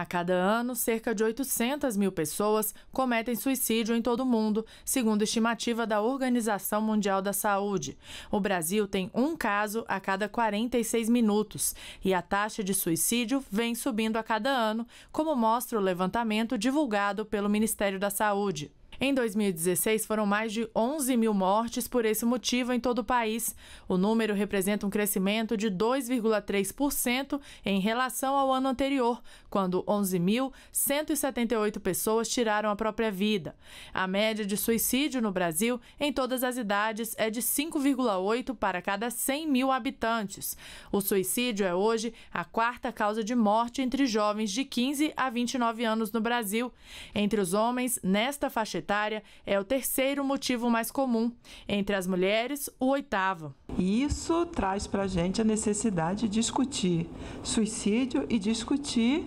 A cada ano, cerca de 800 mil pessoas cometem suicídio em todo o mundo, segundo estimativa da Organização Mundial da Saúde. O Brasil tem um caso a cada 46 minutos e a taxa de suicídio vem subindo a cada ano, como mostra o levantamento divulgado pelo Ministério da Saúde. Em 2016, foram mais de 11 mil mortes por esse motivo em todo o país. O número representa um crescimento de 2,3% em relação ao ano anterior, quando 11.178 pessoas tiraram a própria vida. A média de suicídio no Brasil, em todas as idades, é de 5,8 para cada 100 mil habitantes. O suicídio é hoje a quarta causa de morte entre jovens de 15 a 29 anos no Brasil. Entre os homens, nesta faixa etária, etária é o terceiro motivo mais comum, entre as mulheres, o oitavo. isso traz para a gente a necessidade de discutir suicídio e discutir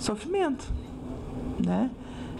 sofrimento, né?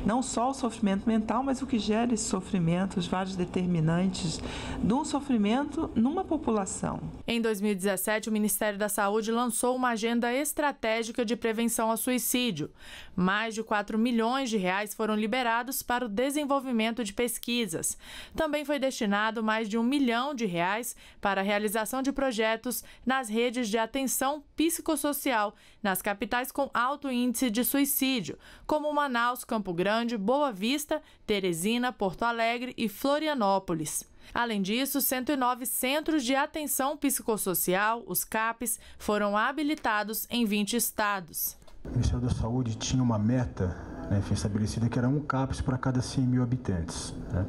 Não só o sofrimento mental, mas o que gera esse sofrimento, os vários determinantes de um sofrimento numa população. Em 2017, o Ministério da Saúde lançou uma agenda estratégica de prevenção ao suicídio. Mais de 4 milhões de reais foram liberados para o desenvolvimento de pesquisas. Também foi destinado mais de um milhão de reais para a realização de projetos nas redes de atenção psicossocial nas capitais com alto índice de suicídio, como Manaus, Campo Grande, Boa Vista, Teresina, Porto Alegre e Florianópolis. Além disso, 109 centros de atenção psicossocial, os CAPs, foram habilitados em 20 estados. O Ministério da Saúde tinha uma meta né? Foi estabelecida que era um CAPES para cada 100 mil habitantes. Né?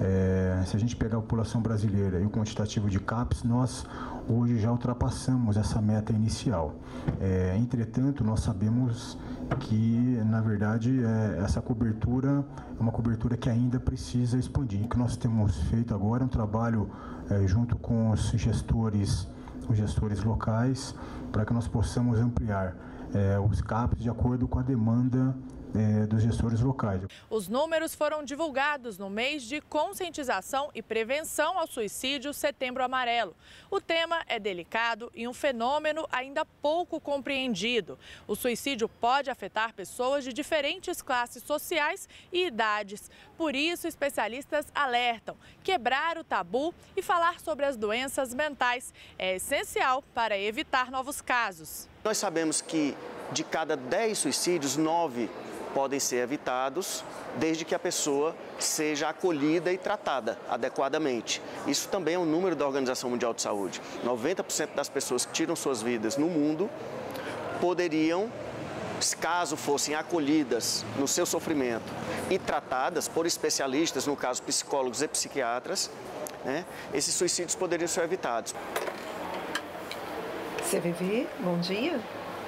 É, se a gente pegar a população brasileira e o quantitativo de CAPES, nós hoje já ultrapassamos essa meta inicial. É, entretanto, nós sabemos que, na verdade, é, essa cobertura é uma cobertura que ainda precisa expandir. O que nós temos feito agora é um trabalho é, junto com os gestores os gestores locais para que nós possamos ampliar é, os CAPs de acordo com a demanda é, dos gestores locais. Os números foram divulgados no mês de conscientização e prevenção ao suicídio Setembro Amarelo. O tema é delicado e um fenômeno ainda pouco compreendido. O suicídio pode afetar pessoas de diferentes classes sociais e idades. Por isso, especialistas alertam: quebrar o tabu e falar sobre as doenças mentais é essencial para evitar novos casos. Nós sabemos que de cada 10 suicídios, 9 podem ser evitados desde que a pessoa seja acolhida e tratada adequadamente. Isso também é um número da Organização Mundial de Saúde. 90% das pessoas que tiram suas vidas no mundo poderiam caso fossem acolhidas no seu sofrimento e tratadas por especialistas, no caso psicólogos e psiquiatras, né, esses suicídios poderiam ser evitados. CVV, bom dia.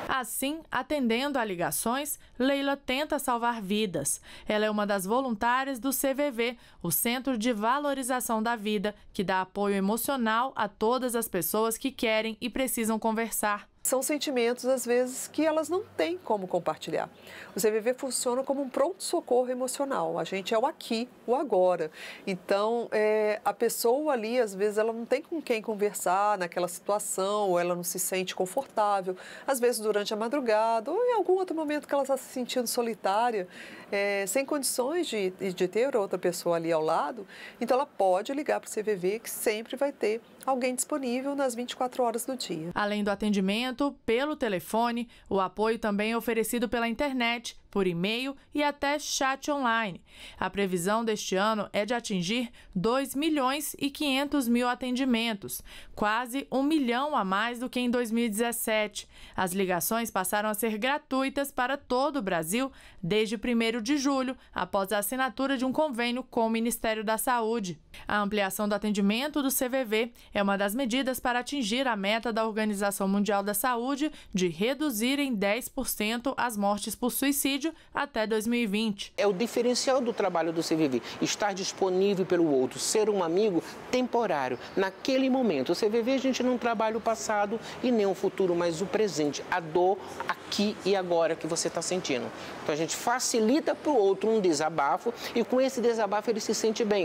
Assim, atendendo a ligações, Leila tenta salvar vidas. Ela é uma das voluntárias do CVV, o Centro de Valorização da Vida, que dá apoio emocional a todas as pessoas que querem e precisam conversar são sentimentos, às vezes, que elas não têm como compartilhar. O CVV funciona como um pronto-socorro emocional. A gente é o aqui, o agora. Então, é, a pessoa ali, às vezes, ela não tem com quem conversar naquela situação, ou ela não se sente confortável. Às vezes, durante a madrugada, ou em algum outro momento que ela está se sentindo solitária, é, sem condições de, de ter outra pessoa ali ao lado. Então, ela pode ligar para o CVV, que sempre vai ter alguém disponível nas 24 horas do dia. Além do atendimento pelo telefone, o apoio também é oferecido pela internet por e-mail e até chat online. A previsão deste ano é de atingir 2 milhões e 500 mil atendimentos, quase um milhão a mais do que em 2017. As ligações passaram a ser gratuitas para todo o Brasil desde 1 de julho, após a assinatura de um convênio com o Ministério da Saúde. A ampliação do atendimento do CVV é uma das medidas para atingir a meta da Organização Mundial da Saúde de reduzir em 10% as mortes por suicídio até 2020. É o diferencial do trabalho do CVV, estar disponível pelo outro, ser um amigo temporário, naquele momento. O CVV a gente não trabalha o passado e nem o futuro, mas o presente, a dor aqui e agora que você está sentindo. Então a gente facilita para o outro um desabafo e com esse desabafo ele se sente bem.